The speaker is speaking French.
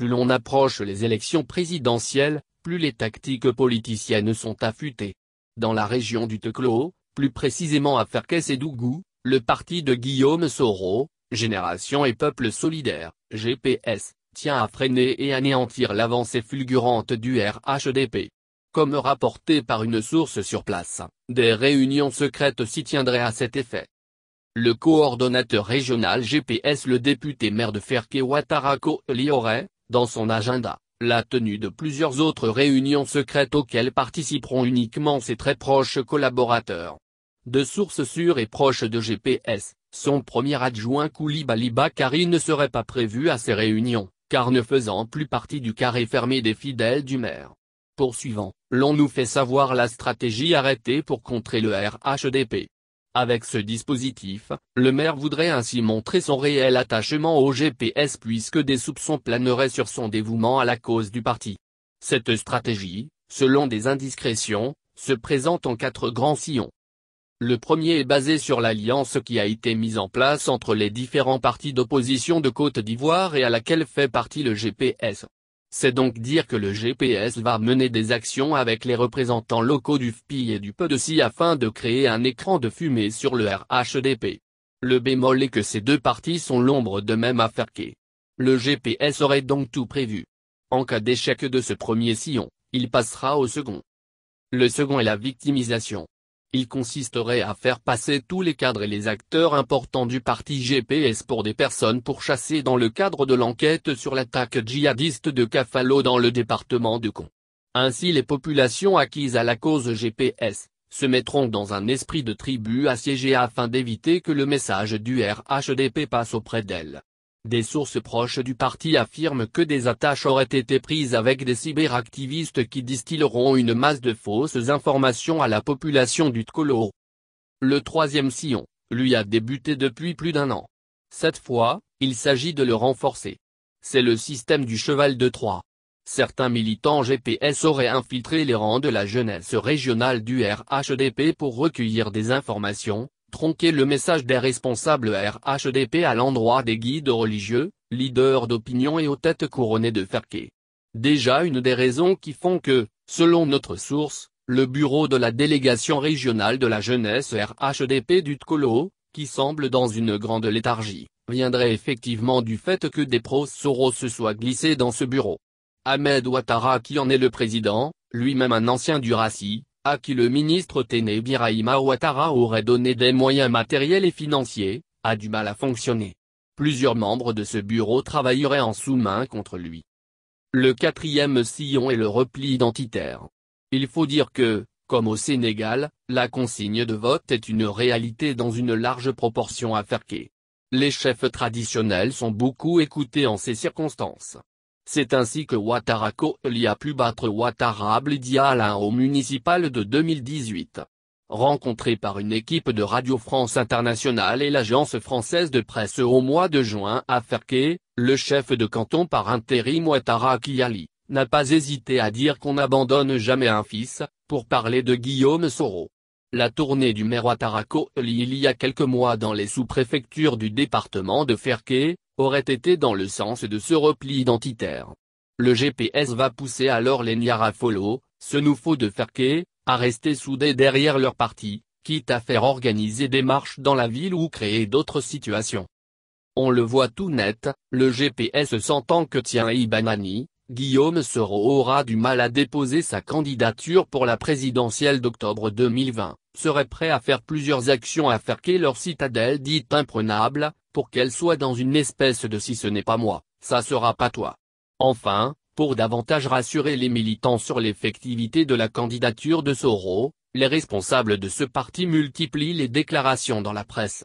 Plus l'on approche les élections présidentielles, plus les tactiques politiciennes sont affûtées. Dans la région du Teclo, plus précisément à Ferkès et Dougou, le parti de Guillaume Soro, Génération et Peuple Solidaire, GPS, tient à freiner et anéantir l'avancée fulgurante du RHDP. Comme rapporté par une source sur place, des réunions secrètes s'y tiendraient à cet effet. Le coordonnateur régional GPS le député maire de Ferke Ouattara aurait dans son agenda, la tenue de plusieurs autres réunions secrètes auxquelles participeront uniquement ses très proches collaborateurs. De sources sûres et proches de GPS, son premier adjoint Koulibaly Bakari ne serait pas prévu à ces réunions, car ne faisant plus partie du carré fermé des fidèles du maire. Poursuivant, l'on nous fait savoir la stratégie arrêtée pour contrer le RHDP. Avec ce dispositif, le maire voudrait ainsi montrer son réel attachement au GPS puisque des soupçons planeraient sur son dévouement à la cause du parti. Cette stratégie, selon des indiscrétions, se présente en quatre grands sillons. Le premier est basé sur l'alliance qui a été mise en place entre les différents partis d'opposition de Côte d'Ivoire et à laquelle fait partie le GPS. C'est donc dire que le GPS va mener des actions avec les représentants locaux du FPI et du PEDECI afin de créer un écran de fumée sur le RHDP. Le bémol est que ces deux parties sont l'ombre de même affaire qu'est. Le GPS aurait donc tout prévu. En cas d'échec de ce premier sillon, il passera au second. Le second est la victimisation. Il consisterait à faire passer tous les cadres et les acteurs importants du parti GPS pour des personnes pourchassées dans le cadre de l'enquête sur l'attaque djihadiste de Cafalo dans le département de Con. Ainsi les populations acquises à la cause GPS, se mettront dans un esprit de tribu assiégée afin d'éviter que le message du RHDP passe auprès d'elles. Des sources proches du parti affirment que des attaches auraient été prises avec des cyberactivistes qui distilleront une masse de fausses informations à la population du Tkolo. Le troisième sillon, lui a débuté depuis plus d'un an. Cette fois, il s'agit de le renforcer. C'est le système du cheval de Troie. Certains militants GPS auraient infiltré les rangs de la jeunesse régionale du RHDP pour recueillir des informations, tronquer le message des responsables RHDP à l'endroit des guides religieux, leaders d'opinion et aux têtes couronnées de ferquets. Déjà une des raisons qui font que, selon notre source, le bureau de la délégation régionale de la jeunesse RHDP du Tkolo, qui semble dans une grande léthargie, viendrait effectivement du fait que des pros-soros se soient glissés dans ce bureau. Ahmed Ouattara qui en est le président, lui-même un ancien du RACI, qui le ministre Téné Ouattara aurait donné des moyens matériels et financiers, a du mal à fonctionner. Plusieurs membres de ce bureau travailleraient en sous-main contre lui. Le quatrième sillon est le repli identitaire. Il faut dire que, comme au Sénégal, la consigne de vote est une réalité dans une large proportion à Les chefs traditionnels sont beaucoup écoutés en ces circonstances. C'est ainsi que Ouattara Kohli a pu battre Ouattara Blidia au municipal de 2018. Rencontré par une équipe de Radio France Internationale et l'agence française de presse au mois de juin à Ferké, le chef de canton par intérim Ouattara Kiali, n'a pas hésité à dire qu'on n'abandonne jamais un fils, pour parler de Guillaume Soro. La tournée du maire Ouattara Kohli il y a quelques mois dans les sous-préfectures du département de Ferké aurait été dans le sens de ce repli identitaire. Le GPS va pousser alors les se ce nouveau de Ferke, à rester soudés derrière leur parti, quitte à faire organiser des marches dans la ville ou créer d'autres situations. On le voit tout net, le GPS s'entend que tient Ibanani, Guillaume Soro aura du mal à déposer sa candidature pour la présidentielle d'octobre 2020, serait prêt à faire plusieurs actions à faire qu'est leur citadelle dite imprenable, pour qu'elle soit dans une espèce de si ce n'est pas moi, ça sera pas toi. Enfin, pour davantage rassurer les militants sur l'effectivité de la candidature de Soro, les responsables de ce parti multiplient les déclarations dans la presse.